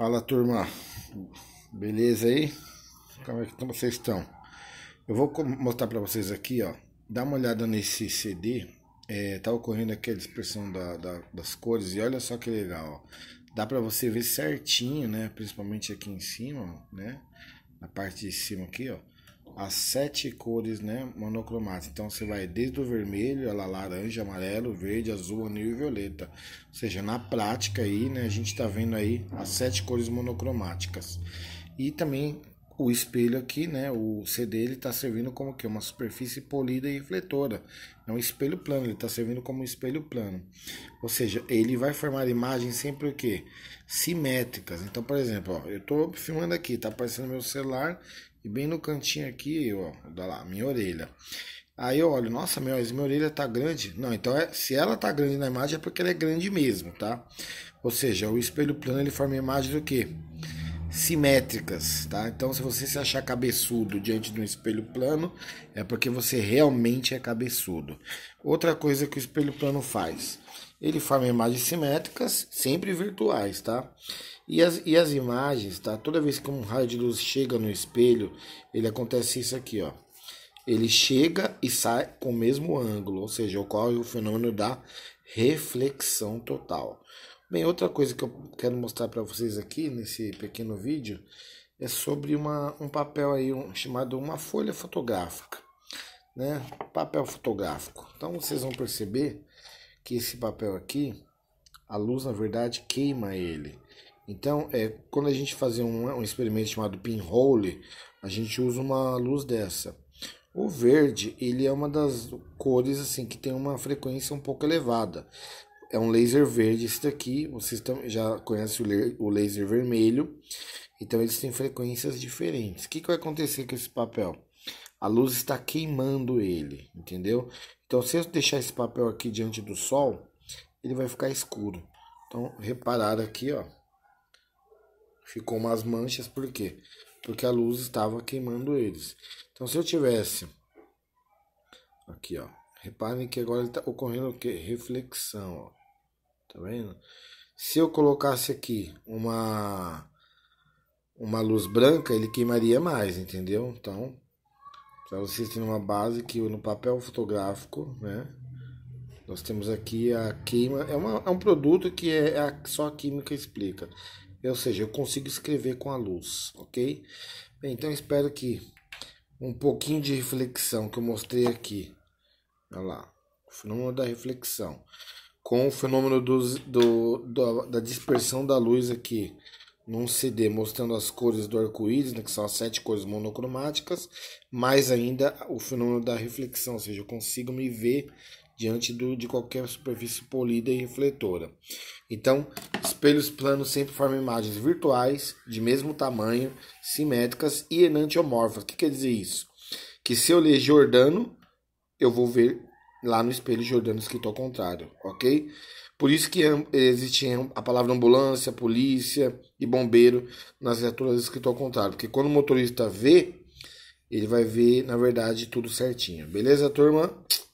Fala turma, beleza aí? Como é que vocês estão? Eu vou mostrar para vocês aqui, ó. Dá uma olhada nesse CD. É, tá ocorrendo aqui a dispersão da, da, das cores e olha só que legal, ó. Dá para você ver certinho, né? Principalmente aqui em cima, né? Na parte de cima aqui, ó as sete cores né, monocromáticas. Então você vai desde o vermelho, a laranja, amarelo, verde, azul, anil e violeta. Ou seja, na prática aí, né, a gente está vendo aí as sete cores monocromáticas. E também o espelho aqui, né, o CD, ele está servindo como que uma superfície polida e refletora. É um espelho plano, ele está servindo como um espelho plano. Ou seja, ele vai formar imagens sempre o quê? Simétricas. Então, por exemplo, ó, eu estou filmando aqui, está aparecendo meu celular e bem no cantinho aqui, ó, da lá, minha orelha. Aí eu olho, nossa, meu, minha orelha tá grande. Não, então é, se ela tá grande na imagem é porque ela é grande mesmo, tá? Ou seja, o espelho plano ele forma imagens do que? simétricas, tá? Então, se você se achar cabeçudo diante de um espelho plano, é porque você realmente é cabeçudo. Outra coisa que o espelho plano faz, ele forma imagens simétricas, sempre virtuais, tá? E as, e as imagens, tá? Toda vez que um raio de luz chega no espelho, ele acontece isso aqui, ó. Ele chega e sai com o mesmo ângulo, ou seja, ocorre o fenômeno da reflexão total. Bem, outra coisa que eu quero mostrar para vocês aqui nesse pequeno vídeo é sobre uma, um papel aí um, chamado uma folha fotográfica, né? Papel fotográfico. Então vocês vão perceber que esse papel aqui, a luz na verdade queima ele. Então, é, quando a gente fazer um, um experimento chamado pinhole, a gente usa uma luz dessa. O verde, ele é uma das cores assim que tem uma frequência um pouco elevada é um laser verde esse daqui, vocês tam, já conhecem o, o laser vermelho, então eles têm frequências diferentes. O que, que vai acontecer com esse papel? A luz está queimando ele, entendeu? Então se eu deixar esse papel aqui diante do sol, ele vai ficar escuro. Então reparar aqui, ó, ficou umas manchas, por quê? Porque a luz estava queimando eles. Então se eu tivesse, aqui ó, Reparem que agora está ocorrendo o que? Reflexão. Ó. Tá vendo? Se eu colocasse aqui uma uma luz branca, ele queimaria mais, entendeu? Então, para vocês terem uma base que no papel fotográfico, né? Nós temos aqui a queima, é, uma, é um produto que é, é a, só a química explica. Ou seja, eu consigo escrever com a luz, ok? Bem, então espero que um pouquinho de reflexão que eu mostrei aqui, olha lá, o fenômeno da reflexão com o fenômeno do, do, da dispersão da luz aqui num CD, mostrando as cores do arco-íris, né, que são as sete cores monocromáticas, mais ainda o fenômeno da reflexão, ou seja, eu consigo me ver diante do, de qualquer superfície polida e refletora. Então, espelhos planos sempre formam imagens virtuais, de mesmo tamanho, simétricas e enantiomorfas. O que quer dizer isso? Que se eu ler Jordano, eu vou ver lá no espelho Jordano escrito ao contrário, ok? Por isso que existia a palavra ambulância, polícia e bombeiro nas viaturas escrito ao contrário, porque quando o motorista vê, ele vai ver, na verdade, tudo certinho. Beleza, turma?